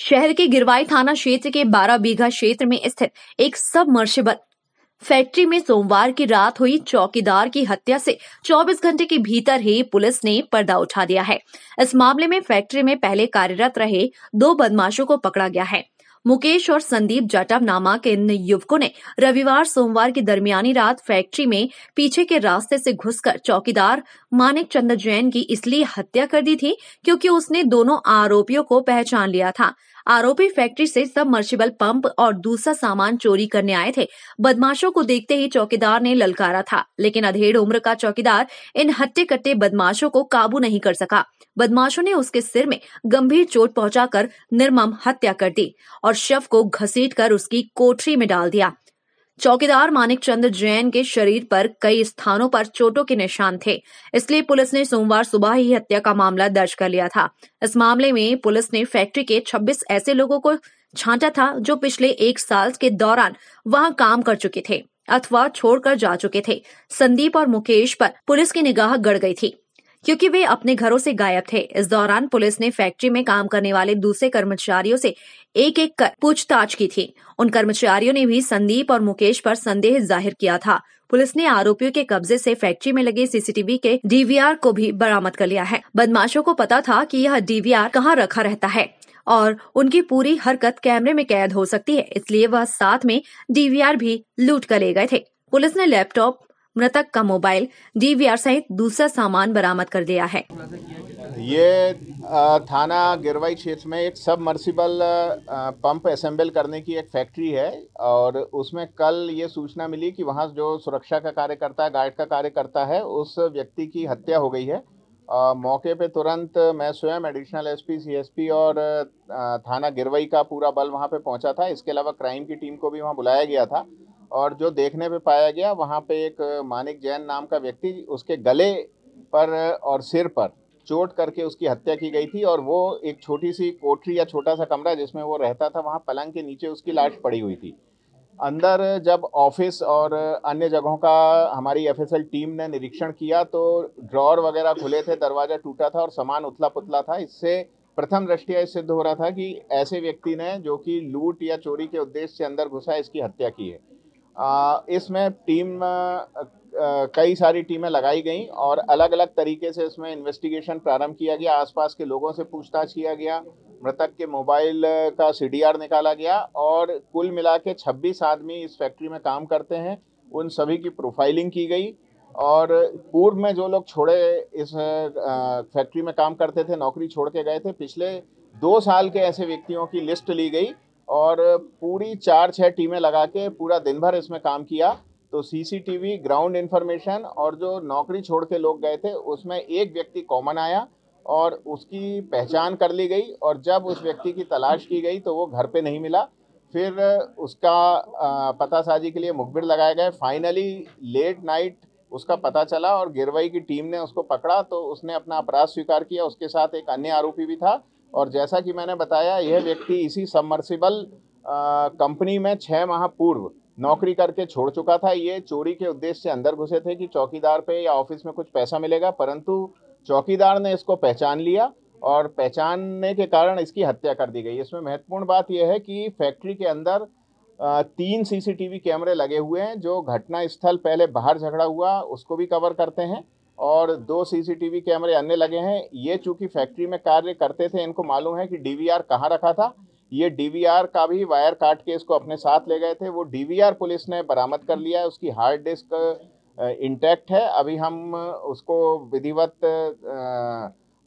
शहर के गिरवाई थाना क्षेत्र के बारह बीघा क्षेत्र में स्थित एक सबमर्सिबल फैक्ट्री में सोमवार की रात हुई चौकीदार की हत्या से 24 घंटे के भीतर ही पुलिस ने पर्दा उठा दिया है इस मामले में फैक्ट्री में पहले कार्यरत रहे दो बदमाशों को पकड़ा गया है मुकेश और संदीप जाटव नामक इन युवकों ने रविवार सोमवार की दरमियानी रात फैक्ट्री में पीछे के रास्ते से घुसकर चौकीदार मानिक चंद्र जैन की इसलिए हत्या कर दी थी क्योंकि उसने दोनों आरोपियों को पहचान लिया था आरोपी फैक्ट्री से मर्शिबल पंप और दूसरा सामान चोरी करने आए थे बदमाशों को देखते ही चौकीदार ने ललकारा था लेकिन अधेड़ उम्र का चौकीदार इन हट्टे कट्टे बदमाशों को काबू नहीं कर सका बदमाशों ने उसके सिर में गंभीर चोट पहुंचाकर निर्मम हत्या कर दी और शव को घसीट कर उसकी कोठरी में डाल दिया चौकीदार मानिक चंद्र जैन के शरीर पर कई स्थानों पर चोटों के निशान थे इसलिए पुलिस ने सोमवार सुबह ही हत्या का मामला दर्ज कर लिया था इस मामले में पुलिस ने फैक्ट्री के 26 ऐसे लोगों को छांटा था जो पिछले एक साल के दौरान वहां काम कर चुके थे अथवा छोड़कर जा चुके थे संदीप और मुकेश पर पुलिस की निगाह गड़ गई थी क्योंकि वे अपने घरों से गायब थे इस दौरान पुलिस ने फैक्ट्री में काम करने वाले दूसरे कर्मचारियों से एक एक कर पूछताछ की थी उन कर्मचारियों ने भी संदीप और मुकेश पर संदेह जाहिर किया था पुलिस ने आरोपियों के कब्जे से फैक्ट्री में लगे सीसीटीवी के डीवीआर को भी बरामद कर लिया है बदमाशों को पता था कि यह डीवीआर कहाँ रखा रहता है और उनकी पूरी हरकत कैमरे में कैद हो सकती है इसलिए वह साथ में डीवीआर भी लूट कर ले गए थे पुलिस ने लैपटॉप मृतक का मोबाइल डीवीआर सहित दूसरा सामान बरामद कर लिया है ये थाना गिरवाई क्षेत्र में एक सब मर्सिबल पंप असेंबल करने की एक फैक्ट्री है और उसमें कल ये सूचना मिली कि वहाँ जो सुरक्षा का कार्यकर्ता गार्ड का कार्यकर्ता है उस व्यक्ति की हत्या हो गई है आ, मौके पे तुरंत मैं स्वयं एडिशनल एसपी सीएसपी और थाना गिरवई का पूरा बल वहाँ पे पहुँचा था इसके अलावा क्राइम की टीम को भी वहाँ बुलाया गया था और जो देखने पे पाया गया वहाँ पे एक मानिक जैन नाम का व्यक्ति उसके गले पर और सिर पर चोट करके उसकी हत्या की गई थी और वो एक छोटी सी कोठरी या छोटा सा कमरा जिसमें वो रहता था वहाँ पलंग के नीचे उसकी लाश पड़ी हुई थी अंदर जब ऑफिस और अन्य जगहों का हमारी एफ टीम ने निरीक्षण किया तो ड्रॉर वगैरह खुले थे दरवाज़ा टूटा था और सामान उथला पुतला था इससे प्रथम दृष्टिया ये सिद्ध हो रहा था कि ऐसे व्यक्ति ने जो कि लूट या चोरी के उद्देश्य से अंदर घुसा इसकी हत्या की है इसमें टीम कई सारी टीमें लगाई गई और अलग अलग तरीके से इसमें इन्वेस्टिगेशन प्रारंभ किया गया आसपास के लोगों से पूछताछ किया गया मृतक के मोबाइल का सी निकाला गया और कुल मिला के छब्बीस आदमी इस फैक्ट्री में काम करते हैं उन सभी की प्रोफाइलिंग की गई और पूर्व में जो लोग छोड़े इस फैक्ट्री में काम करते थे नौकरी छोड़ के गए थे पिछले दो साल के ऐसे व्यक्तियों की लिस्ट ली गई और पूरी चार छः टीमें लगा के पूरा दिन भर इसमें काम किया तो सीसीटीवी ग्राउंड इन्फॉर्मेशन और जो नौकरी छोड़ के लोग गए थे उसमें एक व्यक्ति कॉमन आया और उसकी पहचान कर ली गई और जब उस व्यक्ति की तलाश की गई तो वो घर पे नहीं मिला फिर उसका पता साजी के लिए मुखबिर लगाए गए फाइनली लेट नाइट उसका पता चला और गिरवाई की टीम ने उसको पकड़ा तो उसने अपना अपराध स्वीकार किया उसके साथ एक अन्य आरोपी भी था और जैसा कि मैंने बताया यह व्यक्ति इसी सबमर्सिबल कंपनी में छः माह पूर्व नौकरी करके छोड़ चुका था ये चोरी के उद्देश्य से अंदर घुसे थे कि चौकीदार पे या ऑफिस में कुछ पैसा मिलेगा परंतु चौकीदार ने इसको पहचान लिया और पहचानने के कारण इसकी हत्या कर दी गई इसमें महत्वपूर्ण बात यह है कि फैक्ट्री के अंदर तीन सीसीटीवी कैमरे लगे हुए हैं जो घटना स्थल पहले बाहर झगड़ा हुआ उसको भी कवर करते हैं और दो सीसीटीवी कैमरे अन्य लगे हैं ये चूंकि फैक्ट्री में कार्य करते थे इनको मालूम है कि डीवीआर कहाँ रखा था ये डीवीआर का भी वायर काट के इसको अपने साथ ले गए थे वो डीवीआर पुलिस ने बरामद कर लिया है उसकी हार्ड डिस्क इंटैक्ट है अभी हम उसको विधिवत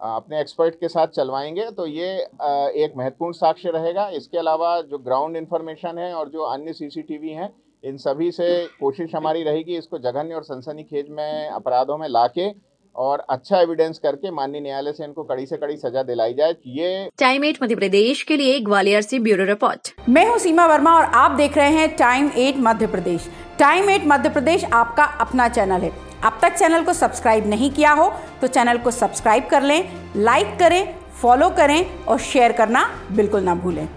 अपने एक्सपर्ट के साथ चलवाएंगे तो ये एक महत्वपूर्ण साक्ष्य रहेगा इसके अलावा जो ग्राउंड इन्फॉर्मेशन है और जो अन्य वी हैं इन सभी से कोशिश हमारी रहेगी इसको जघन्य और सनसनी खेज में अपराधों में लाके और अच्छा एविडेंस करके माननीय न्यायालय से इनको कड़ी से कड़ी सजा दिलाई जाए ये टाइम एट मध्य प्रदेश के लिए ग्वालियर से ब्यूरो रिपोर्ट मैं हूँ सीमा वर्मा और आप देख रहे हैं time at Madhya Pradesh time at Madhya Pradesh आपका अपना चैनल है अब तक चैनल को सब्सक्राइब नहीं किया हो तो चैनल को सब्सक्राइब कर लें लाइक करें फॉलो करें और शेयर करना बिल्कुल ना भूलें